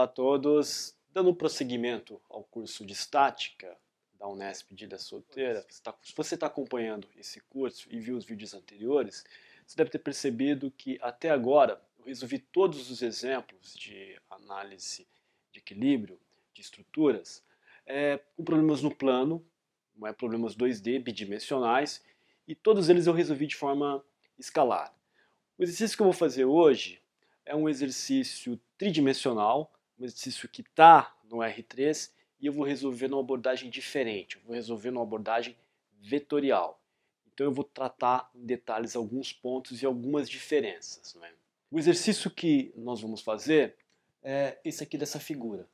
Olá a todos! Dando prosseguimento ao curso de Estática da Unesp de Ilha Solteira, tá, se você está acompanhando esse curso e viu os vídeos anteriores, você deve ter percebido que até agora eu resolvi todos os exemplos de análise de equilíbrio, de estruturas, é, com problemas no plano, não é, problemas 2D, bidimensionais, e todos eles eu resolvi de forma escalar. O exercício que eu vou fazer hoje é um exercício tridimensional, um exercício que está no R3 e eu vou resolver numa abordagem diferente, eu vou resolver numa abordagem vetorial. Então eu vou tratar em detalhes alguns pontos e algumas diferenças. Né? O exercício que nós vamos fazer é esse aqui dessa figura.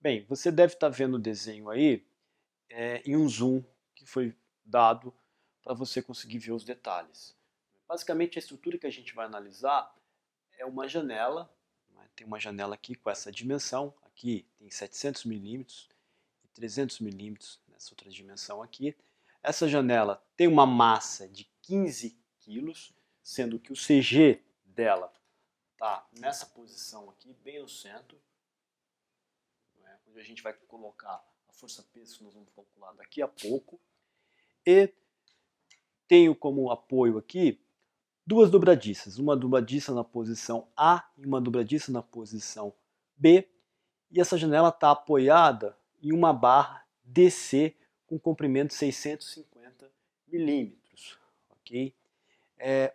Bem, você deve estar tá vendo o desenho aí é, em um zoom que foi dado para você conseguir ver os detalhes. Basicamente a estrutura que a gente vai analisar é uma janela tem uma janela aqui com essa dimensão, aqui tem 700 milímetros e 300 milímetros nessa outra dimensão aqui. Essa janela tem uma massa de 15 quilos, sendo que o CG dela está nessa posição aqui, bem no centro, né, onde a gente vai colocar a força-peso que nós vamos calcular daqui a pouco. E tenho como apoio aqui duas dobradiças, uma dobradiça na posição A e uma dobradiça na posição B, e essa janela está apoiada em uma barra DC com comprimento 650 milímetros, ok? É,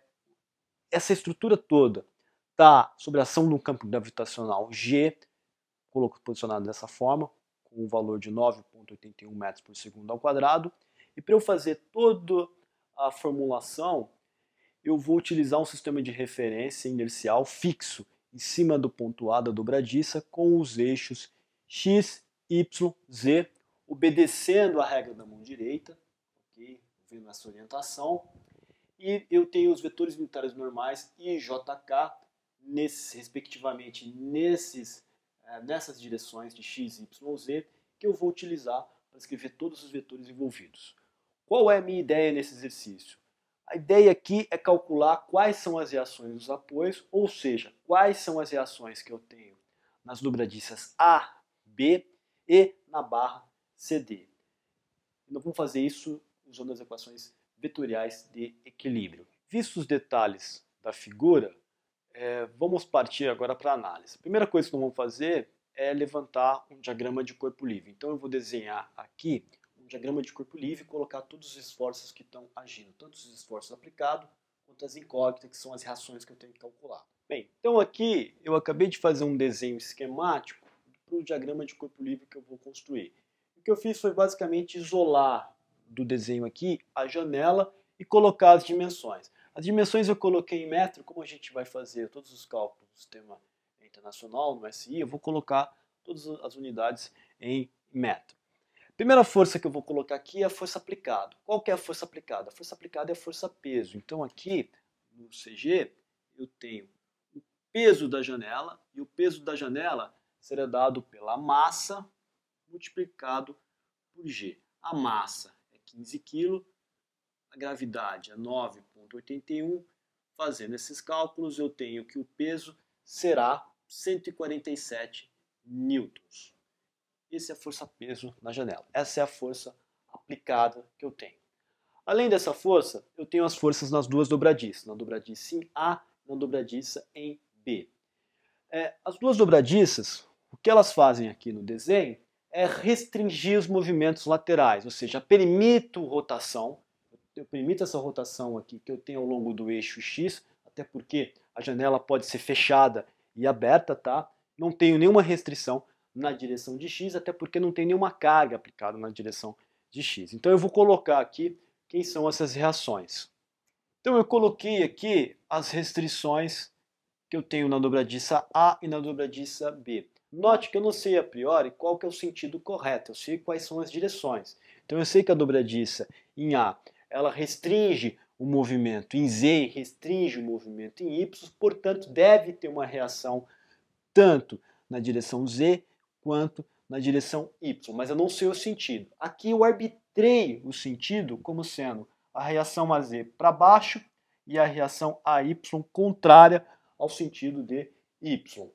essa estrutura toda está sobre a ação do campo gravitacional G, colocado posicionado dessa forma, com um valor de 9,81 metros por segundo ao quadrado, e para eu fazer toda a formulação eu vou utilizar um sistema de referência inercial fixo em cima do ponto A da dobradiça com os eixos x, y, z, obedecendo a regra da mão direita, okay? vendo essa orientação, e eu tenho os vetores unitários normais I e JK, nesses, respectivamente, nesses, eh, nessas direções de x, y, z, que eu vou utilizar para escrever todos os vetores envolvidos. Qual é a minha ideia nesse exercício? A ideia aqui é calcular quais são as reações dos apoios, ou seja, quais são as reações que eu tenho nas dobradiças A, B e na barra CD. Nós vamos fazer isso usando as equações vetoriais de equilíbrio. Vistos os detalhes da figura, é, vamos partir agora para a análise. A primeira coisa que nós vamos fazer é levantar um diagrama de corpo livre. Então eu vou desenhar aqui diagrama de corpo livre e colocar todos os esforços que estão agindo, tanto os esforços aplicados quanto as incógnitas, que são as reações que eu tenho que calcular. Bem, então aqui eu acabei de fazer um desenho esquemático para o diagrama de corpo livre que eu vou construir. O que eu fiz foi basicamente isolar do desenho aqui a janela e colocar as dimensões. As dimensões eu coloquei em metro, como a gente vai fazer todos os cálculos do sistema internacional, no SI, eu vou colocar todas as unidades em metro. Primeira força que eu vou colocar aqui é a força aplicada. Qual que é a força aplicada? A força aplicada é a força peso. Então aqui no CG eu tenho o peso da janela e o peso da janela será dado pela massa multiplicado por G. A massa é 15 kg, a gravidade é 9.81. Fazendo esses cálculos eu tenho que o peso será 147 newtons. Essa é a força peso na janela. Essa é a força aplicada que eu tenho. Além dessa força, eu tenho as forças nas duas dobradiças, na dobradiça em A e na dobradiça em B. É, as duas dobradiças, o que elas fazem aqui no desenho é restringir os movimentos laterais, ou seja, permito rotação, eu permito essa rotação aqui que eu tenho ao longo do eixo X, até porque a janela pode ser fechada e aberta, tá? Não tenho nenhuma restrição, na direção de x, até porque não tem nenhuma carga aplicada na direção de x. Então eu vou colocar aqui quem são essas reações. Então eu coloquei aqui as restrições que eu tenho na dobradiça A e na dobradiça B. Note que eu não sei a priori qual que é o sentido correto, eu sei quais são as direções. Então eu sei que a dobradiça em A ela restringe o movimento em Z, restringe o movimento em Y, portanto deve ter uma reação tanto na direção Z quanto na direção Y, mas eu não sei o sentido. Aqui eu arbitrei o sentido como sendo a reação AZ para baixo e a reação AY contrária ao sentido de Y.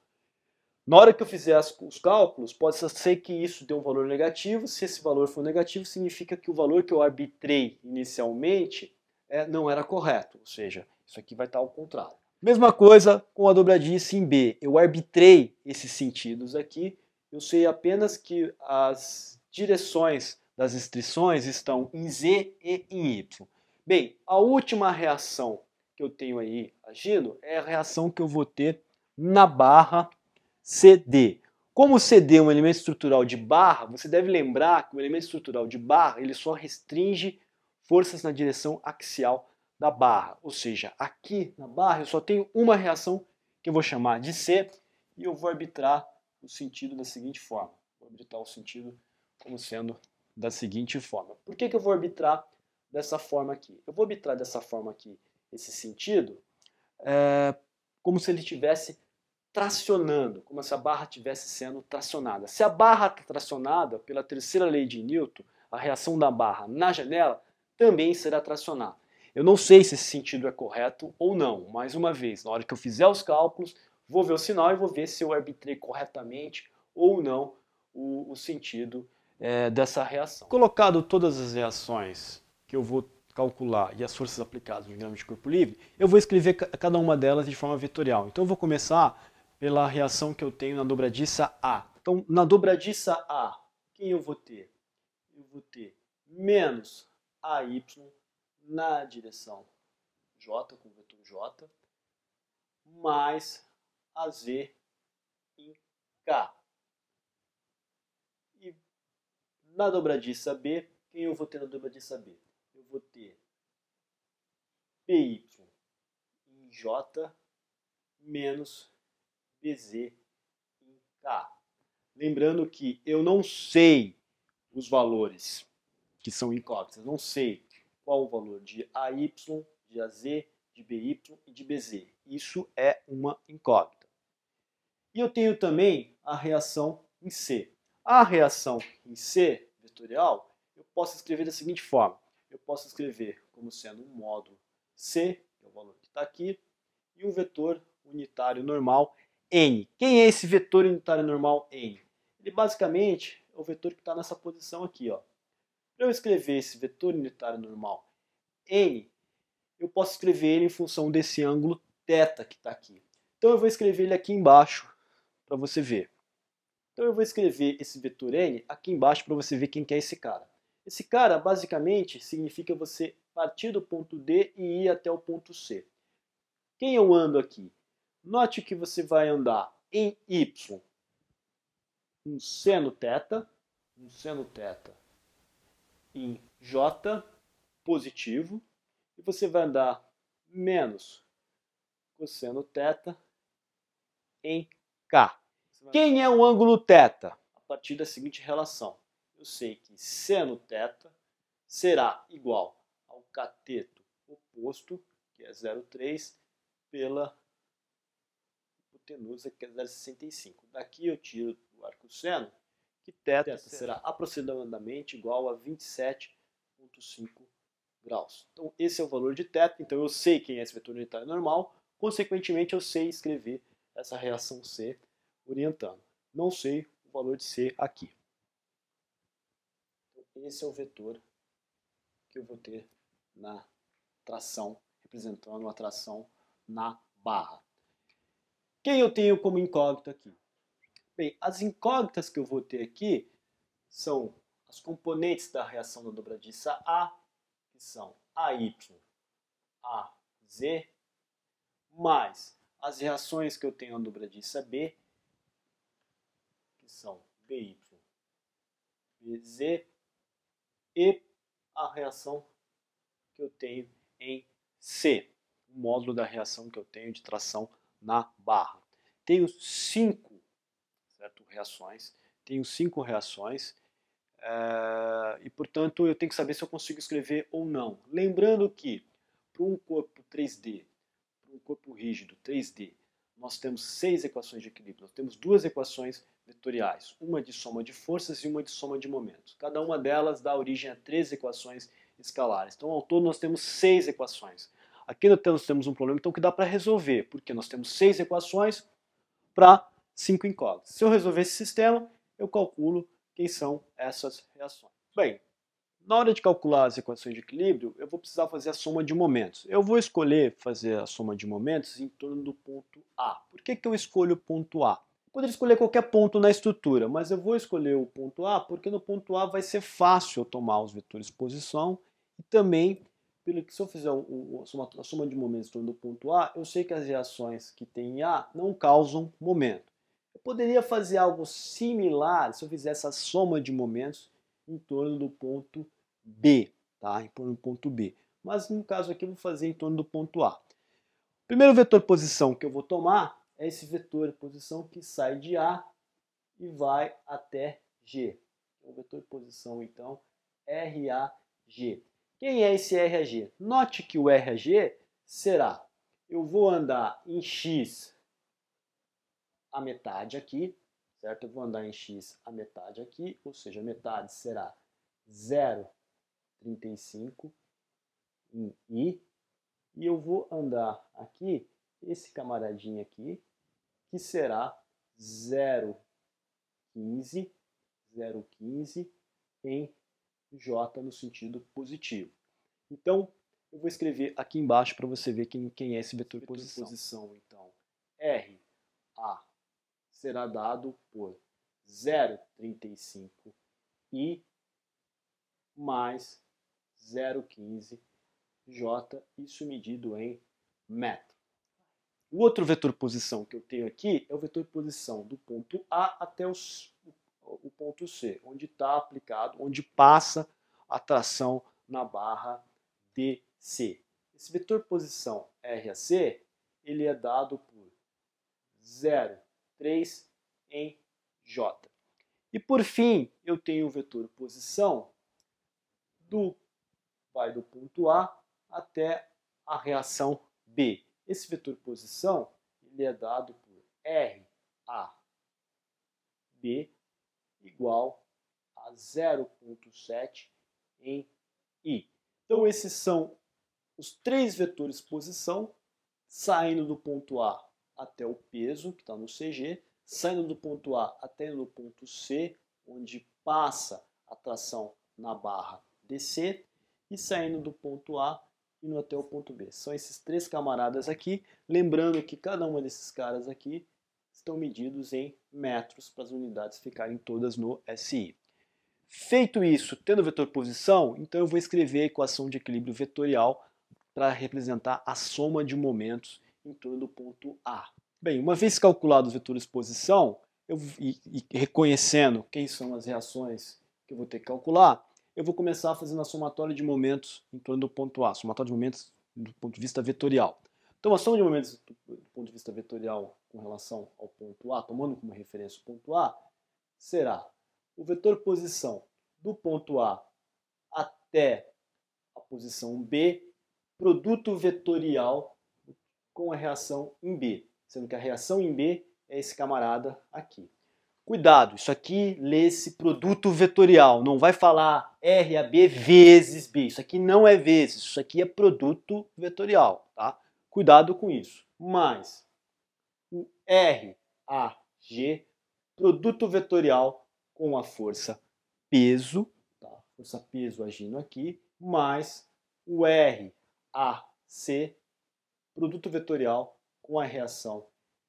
Na hora que eu fizer os cálculos, pode ser que isso dê um valor negativo. Se esse valor for negativo, significa que o valor que eu arbitrei inicialmente é, não era correto. Ou seja, isso aqui vai estar ao contrário. Mesma coisa com a dobradiça em B. Eu arbitrei esses sentidos aqui eu sei apenas que as direções das restrições estão em Z e em Y. Bem, a última reação que eu tenho aí agindo é a reação que eu vou ter na barra CD. Como o CD é um elemento estrutural de barra, você deve lembrar que o elemento estrutural de barra ele só restringe forças na direção axial da barra. Ou seja, aqui na barra eu só tenho uma reação que eu vou chamar de C e eu vou arbitrar o sentido da seguinte forma. Vou orbitar o sentido como sendo da seguinte forma. Por que, que eu vou arbitrar dessa forma aqui? Eu vou arbitrar dessa forma aqui esse sentido é, como se ele tivesse tracionando, como se a barra estivesse sendo tracionada. Se a barra está tracionada pela terceira lei de Newton, a reação da barra na janela também será tracionada. Eu não sei se esse sentido é correto ou não, mais uma vez, na hora que eu fizer os cálculos, vou ver o sinal e vou ver se eu arbitrei corretamente ou não o, o sentido é, dessa reação. Colocado todas as reações que eu vou calcular e as forças aplicadas no grama de corpo livre, eu vou escrever cada uma delas de forma vetorial. Então eu vou começar pela reação que eu tenho na dobradiça A. Então, na dobradiça A, quem eu vou ter? Eu vou ter menos AY na direção J, com o vetor J, mais a Z em K. E na dobradiça B, quem eu vou ter na dobradiça B? Eu vou ter PY em J menos BZ em K. Lembrando que eu não sei os valores que são incógnitas. Não sei qual o valor de AY, de AZ, de BY e de BZ. Isso é uma incógnita. E eu tenho também a reação em C. A reação em C, vetorial, eu posso escrever da seguinte forma. Eu posso escrever como sendo um módulo C, que é o valor que está aqui, e um vetor unitário normal N. Quem é esse vetor unitário normal N? Ele basicamente é o vetor que está nessa posição aqui. Para eu escrever esse vetor unitário normal N, eu posso escrever ele em função desse ângulo θ que está aqui. Então eu vou escrever ele aqui embaixo, para você ver. Então eu vou escrever esse vetor n aqui embaixo para você ver quem que é esse cara. Esse cara basicamente significa você partir do ponto D e ir até o ponto C. Quem eu ando aqui? Note que você vai andar em Y, um seno teta um seno teta em J positivo, e você vai andar menos cosseno teta em K. Quem é o ângulo θ? A partir da seguinte relação. Eu sei que seno θ será igual ao cateto oposto, que é 0,3, pela hipotenusa, que é 0,65. Daqui eu tiro o seno que θ será aproximadamente igual a 27,5 graus. Então esse é o valor de θ, então eu sei quem é esse vetor unitário normal, consequentemente eu sei escrever essa reação C orientando. Não sei o valor de C aqui. Então, esse é o vetor que eu vou ter na tração, representando a tração na barra. Quem eu tenho como incógnita aqui? Bem, as incógnitas que eu vou ter aqui são as componentes da reação da dobradiça A, que são AY, AZ, mais as reações que eu tenho na dobradiça B, que são BY, BZ, e a reação que eu tenho em C, o módulo da reação que eu tenho de tração na barra. Tenho cinco certo? reações, tenho cinco reações, é, e portanto eu tenho que saber se eu consigo escrever ou não. Lembrando que para um corpo 3D corpo rígido, 3D, nós temos seis equações de equilíbrio. Nós temos duas equações vetoriais, uma de soma de forças e uma de soma de momentos. Cada uma delas dá origem a três equações escalares. Então, ao todo, nós temos seis equações. Aqui nós temos um problema então, que dá para resolver, porque nós temos seis equações para cinco incógnitas. Se eu resolver esse sistema, eu calculo quem são essas reações. Bem, na hora de calcular as equações de equilíbrio, eu vou precisar fazer a soma de momentos. Eu vou escolher fazer a soma de momentos em torno do ponto A. Por que, que eu escolho o ponto A? Eu poderia escolher qualquer ponto na estrutura, mas eu vou escolher o ponto A porque no ponto A vai ser fácil eu tomar os vetores posição e também, pelo que se eu fizer a soma de momentos em torno do ponto A, eu sei que as reações que tem em A não causam momento. Eu poderia fazer algo similar se eu fizesse a soma de momentos em torno do ponto B, tá? em torno do ponto B. Mas no caso aqui eu vou fazer em torno do ponto A. O primeiro vetor posição que eu vou tomar é esse vetor posição que sai de A e vai até G. Então, o vetor posição, então, RAG. Quem é esse RAG? Note que o RAG será, eu vou andar em X a metade aqui, certo? Eu vou andar em X a metade aqui, ou seja, a metade será zero 35 em I. E eu vou andar aqui, esse camaradinho aqui, que será 0,15, 0,15 em J no sentido positivo. Então, eu vou escrever aqui embaixo para você ver quem, quem é esse vetor, posição. posição. Então, R, A será dado por 0,35 I mais 0,15 J, isso medido em metro. O outro vetor posição que eu tenho aqui é o vetor posição do ponto A até o ponto C, onde está aplicado, onde passa a tração na barra DC. Esse vetor posição RAC, ele é dado por 0,3 em J. E por fim, eu tenho o vetor posição do vai do ponto A até a reação B. Esse vetor posição ele é dado por RAB igual a 0,7 em I. Então esses são os três vetores posição saindo do ponto A até o peso, que está no CG, saindo do ponto A até no ponto C, onde passa a tração na barra DC, e saindo do ponto A e no até o ponto B. São esses três camaradas aqui, lembrando que cada um desses caras aqui estão medidos em metros para as unidades ficarem todas no SI. Feito isso, tendo o vetor posição, então eu vou escrever a equação de equilíbrio vetorial para representar a soma de momentos em torno do ponto A. Bem, uma vez calculado o vetor posição eu, e, e reconhecendo quem são as reações que eu vou ter que calcular, eu vou começar fazendo a somatória de momentos em torno do ponto A, somatória de momentos do ponto de vista vetorial. Então, a soma de momentos do ponto de vista vetorial com relação ao ponto A, tomando como referência o ponto A, será o vetor posição do ponto A até a posição B, produto vetorial com a reação em B, sendo que a reação em B é esse camarada aqui. Cuidado, isso aqui lê-se produto vetorial, não vai falar R a B vezes B. Isso aqui não é vezes, isso aqui é produto vetorial, tá? Cuidado com isso. Mas o R a G produto vetorial com a força peso, tá? Força peso agindo aqui, mais o R a C produto vetorial com a reação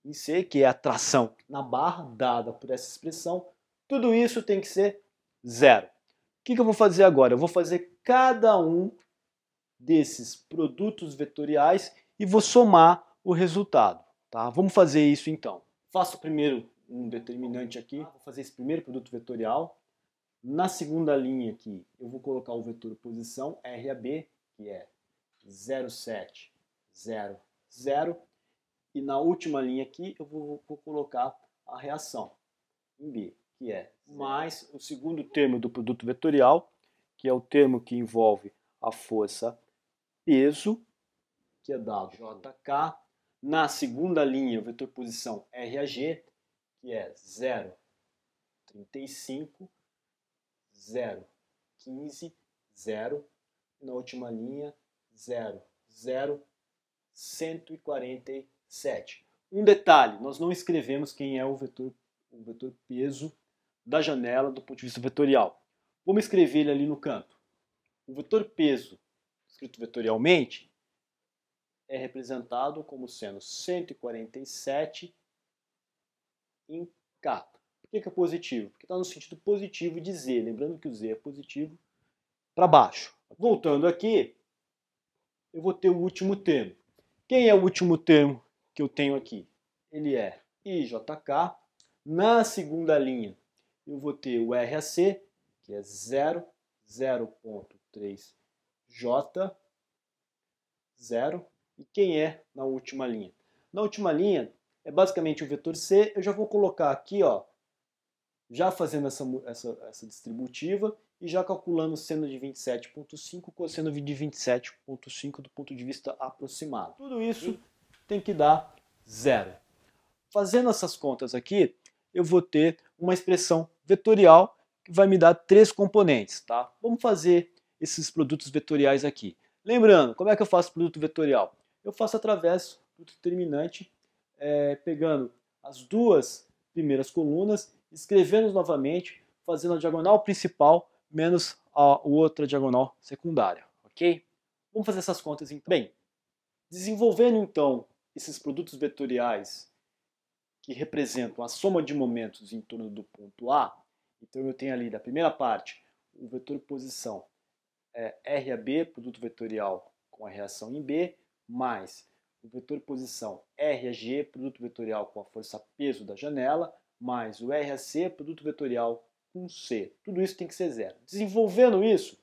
em C, que é a tração na barra dada por essa expressão, tudo isso tem que ser zero. O que, que eu vou fazer agora? Eu vou fazer cada um desses produtos vetoriais e vou somar o resultado. Tá? Vamos fazer isso então. Faço primeiro um determinante aqui, vou fazer esse primeiro produto vetorial. Na segunda linha aqui, eu vou colocar o vetor posição RAB, que é 0,7, 0, 0. E na última linha aqui eu vou, vou colocar a reação em B, que é mais o segundo termo do produto vetorial, que é o termo que envolve a força peso, que é dado JK. Na segunda linha, o vetor posição RAG, que é 0, 35, 0, 15, 0. Na última linha, 0, 0, 143. 7. Um detalhe, nós não escrevemos quem é o vetor, o vetor peso da janela do ponto de vista vetorial. Vamos escrever ele ali no canto. O vetor peso, escrito vetorialmente, é representado como sendo 147 em k. Por que é positivo? Porque está no sentido positivo de Z. Lembrando que o Z é positivo para baixo. Voltando aqui, eu vou ter o último termo. Quem é o último termo que eu tenho aqui? Ele é IJK. Na segunda linha, eu vou ter o RAC, que é 003 j 0. E quem é na última linha? Na última linha, é basicamente o vetor C. Eu já vou colocar aqui, ó, já fazendo essa, essa, essa distributiva e já calculando seno de 27.5, cosseno de 27.5 do ponto de vista aproximado. Tudo isso hum tem que dar zero. Fazendo essas contas aqui, eu vou ter uma expressão vetorial que vai me dar três componentes. Tá? Vamos fazer esses produtos vetoriais aqui. Lembrando, como é que eu faço produto vetorial? Eu faço através do determinante, é, pegando as duas primeiras colunas, escrevendo novamente, fazendo a diagonal principal menos a outra diagonal secundária, ok? Vamos fazer essas contas então. Bem, desenvolvendo então esses produtos vetoriais que representam a soma de momentos em torno do ponto A, então eu tenho ali da primeira parte o vetor posição é, R B, produto vetorial com a reação em B, mais o vetor posição R G, produto vetorial com a força peso da janela, mais o R C, produto vetorial com C. Tudo isso tem que ser zero. Desenvolvendo isso,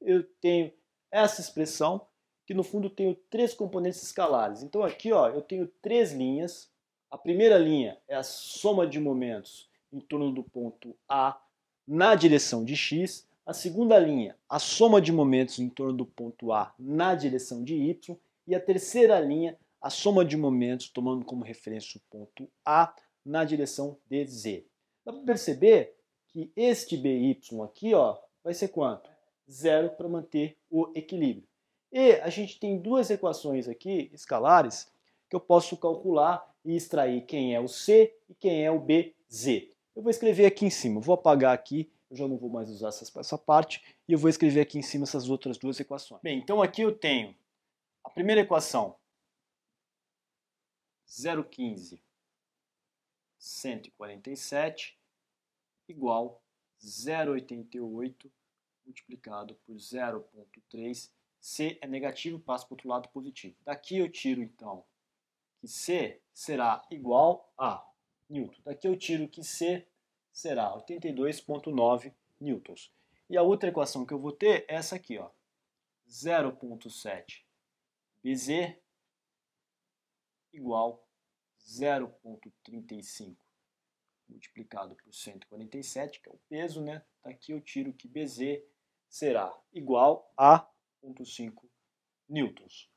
eu tenho essa expressão que no fundo tenho três componentes escalares. Então aqui ó, eu tenho três linhas. A primeira linha é a soma de momentos em torno do ponto A na direção de x. A segunda linha, a soma de momentos em torno do ponto A na direção de y. E a terceira linha, a soma de momentos, tomando como referência o ponto A, na direção de z. Dá para perceber que este BY aqui ó, vai ser quanto? Zero para manter o equilíbrio. E a gente tem duas equações aqui, escalares, que eu posso calcular e extrair quem é o C e quem é o BZ. Eu vou escrever aqui em cima, vou apagar aqui, eu já não vou mais usar essas, essa parte, e eu vou escrever aqui em cima essas outras duas equações. Bem, então aqui eu tenho a primeira equação, 0,15, 147, igual 0,88 multiplicado por 0,3 C é negativo, passa para o outro lado positivo. Daqui eu tiro, então, que C será igual a newton. Daqui eu tiro que C será 82,9 newtons. E a outra equação que eu vou ter é essa aqui, ó. 0,7 BZ igual 0,35 multiplicado por 147, que é o peso, né? Daqui eu tiro que BZ será igual a 0,5 newtons.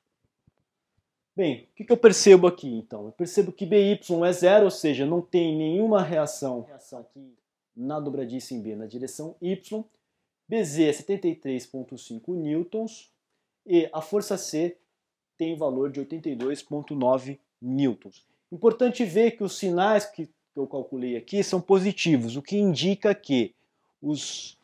Bem, o que, que eu percebo aqui então? Eu percebo que BY é zero, ou seja, não tem nenhuma reação aqui na dobradiça em B na direção Y. BZ é 73,5 newtons e a força C tem valor de 82,9 newtons. Importante ver que os sinais que eu calculei aqui são positivos, o que indica que os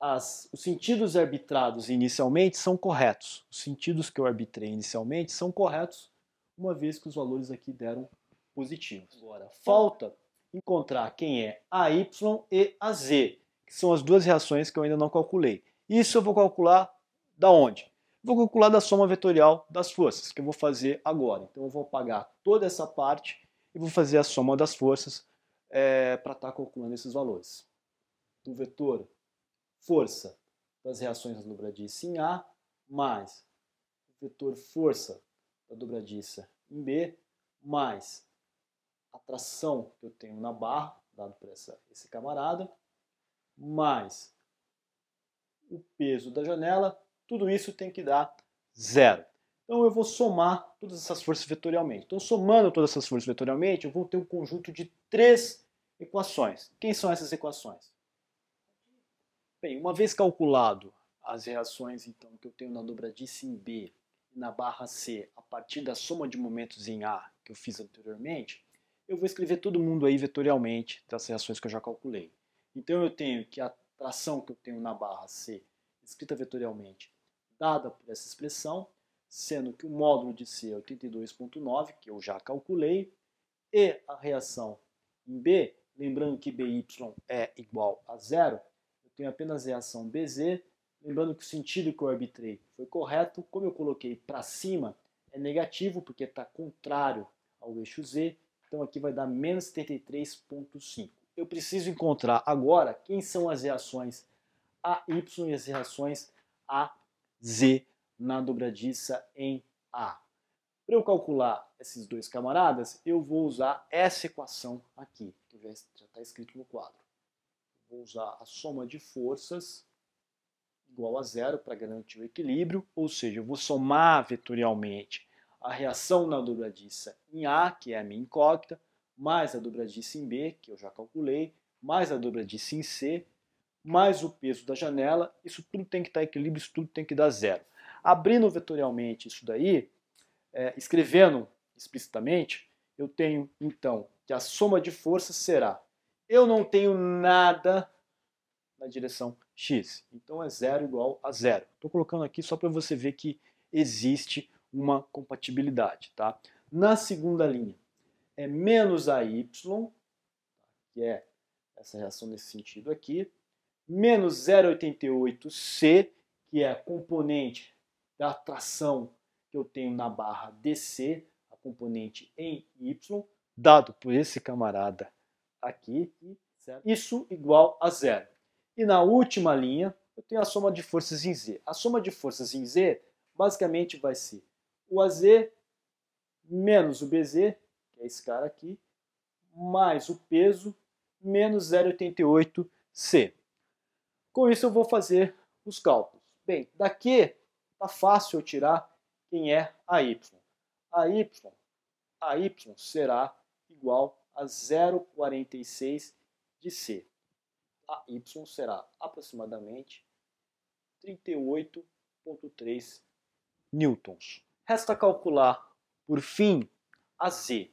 as, os sentidos arbitrados inicialmente são corretos. Os sentidos que eu arbitrei inicialmente são corretos, uma vez que os valores aqui deram positivos. Agora, falta encontrar quem é AY e AZ, que são as duas reações que eu ainda não calculei. Isso eu vou calcular da onde? Vou calcular da soma vetorial das forças, que eu vou fazer agora. Então eu vou apagar toda essa parte e vou fazer a soma das forças é, eh, para estar tá calculando esses valores. Do vetor força das reações da dobradiça em A, mais o vetor força da dobradiça em B, mais a tração que eu tenho na barra, dado por essa, esse camarada, mais o peso da janela, tudo isso tem que dar zero. Então eu vou somar todas essas forças vetorialmente. Então somando todas essas forças vetorialmente, eu vou ter um conjunto de três equações. Quem são essas equações? Bem, uma vez calculado as reações então que eu tenho na dobradiça em B e na barra C a partir da soma de momentos em A que eu fiz anteriormente, eu vou escrever todo mundo aí vetorialmente das reações que eu já calculei. Então eu tenho que a tração que eu tenho na barra C escrita vetorialmente dada por essa expressão, sendo que o módulo de C é 82.9, que eu já calculei, e a reação em B, lembrando que BY é igual a zero, tenho apenas reação BZ. Lembrando que o sentido que eu arbitrei foi correto. Como eu coloquei para cima, é negativo, porque está contrário ao eixo Z. Então aqui vai dar menos 73,5. Eu preciso encontrar agora quem são as reações AY e as reações AZ na dobradiça em A. Para eu calcular esses dois camaradas, eu vou usar essa equação aqui, que já está escrito no quadro vou usar a soma de forças igual a zero para garantir o equilíbrio, ou seja, eu vou somar vetorialmente a reação na dobradiça em A, que é a minha incógnita, mais a dobradiça em B, que eu já calculei, mais a dobradiça em C, mais o peso da janela, isso tudo tem que estar em equilíbrio, isso tudo tem que dar zero. Abrindo vetorialmente isso daí, é, escrevendo explicitamente, eu tenho então que a soma de forças será eu não tenho nada na direção x. Então é zero igual a zero. Estou colocando aqui só para você ver que existe uma compatibilidade. Tá? Na segunda linha é menos AY, que é essa reação nesse sentido aqui, menos 0,88C, que é a componente da tração que eu tenho na barra DC, a componente em Y, dado por esse camarada aqui, certo? isso igual a zero. E na última linha, eu tenho a soma de forças em Z. A soma de forças em Z basicamente vai ser o AZ menos o BZ, que é esse cara aqui, mais o peso menos 0,88C. Com isso eu vou fazer os cálculos. Bem, daqui tá fácil eu tirar quem é a y. A y, a y será igual a 0,46 de C. A y será aproximadamente 38,3 newtons. Resta calcular, por fim, a Z.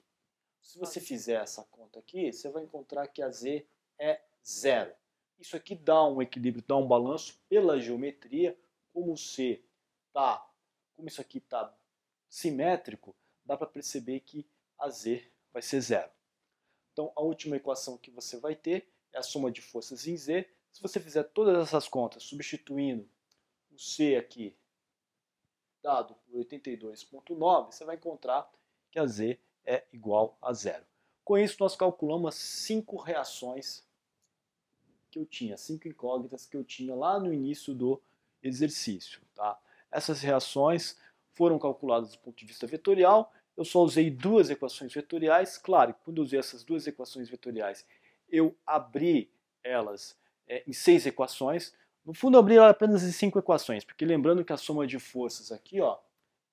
Se você fizer essa conta aqui, você vai encontrar que a Z é zero. Isso aqui dá um equilíbrio, dá um balanço pela geometria, como C tá, como isso aqui está simétrico, dá para perceber que a Z vai ser zero. Então a última equação que você vai ter é a soma de forças em Z. Se você fizer todas essas contas substituindo o C aqui dado por 82.9, você vai encontrar que a Z é igual a zero. Com isso nós calculamos cinco reações que eu tinha, cinco incógnitas que eu tinha lá no início do exercício. Tá? Essas reações foram calculadas do ponto de vista vetorial eu só usei duas equações vetoriais. Claro, quando eu usei essas duas equações vetoriais, eu abri elas é, em seis equações. No fundo, eu abri elas apenas em cinco equações, porque lembrando que a soma de forças aqui ó,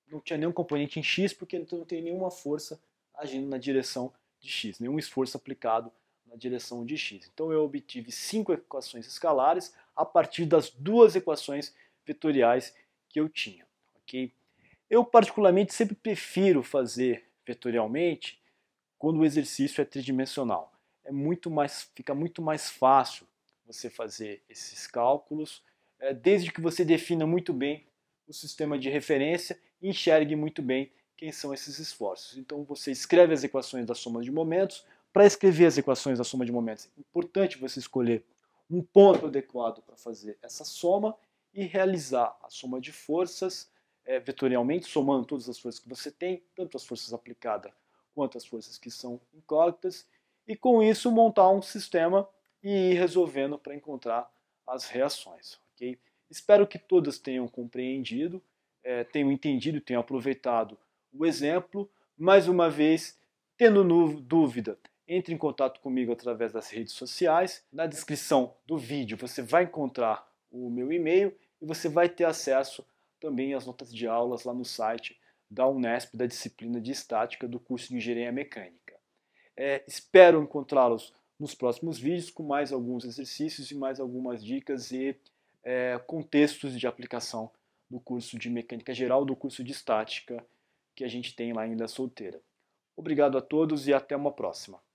não tinha nenhum componente em x, porque então não tem nenhuma força agindo na direção de x, nenhum esforço aplicado na direção de x. Então eu obtive cinco equações escalares a partir das duas equações vetoriais que eu tinha. ok? Eu, particularmente, sempre prefiro fazer vetorialmente quando o exercício é tridimensional. É muito mais, fica muito mais fácil você fazer esses cálculos, eh, desde que você defina muito bem o sistema de referência e enxergue muito bem quem são esses esforços. Então você escreve as equações da soma de momentos. Para escrever as equações da soma de momentos, é importante você escolher um ponto adequado para fazer essa soma e realizar a soma de forças é, vetorialmente, somando todas as forças que você tem, tanto as forças aplicadas quanto as forças que são incógnitas, e com isso montar um sistema e ir resolvendo para encontrar as reações. Okay? Espero que todas tenham compreendido, é, tenham entendido, tenham aproveitado o exemplo. Mais uma vez, tendo dúvida, entre em contato comigo através das redes sociais. Na descrição do vídeo você vai encontrar o meu e-mail e você vai ter acesso também as notas de aulas lá no site da Unesp, da disciplina de Estática do curso de Engenharia Mecânica. É, espero encontrá-los nos próximos vídeos com mais alguns exercícios e mais algumas dicas e é, contextos de aplicação do curso de Mecânica Geral, do curso de Estática que a gente tem lá ainda solteira. Obrigado a todos e até uma próxima.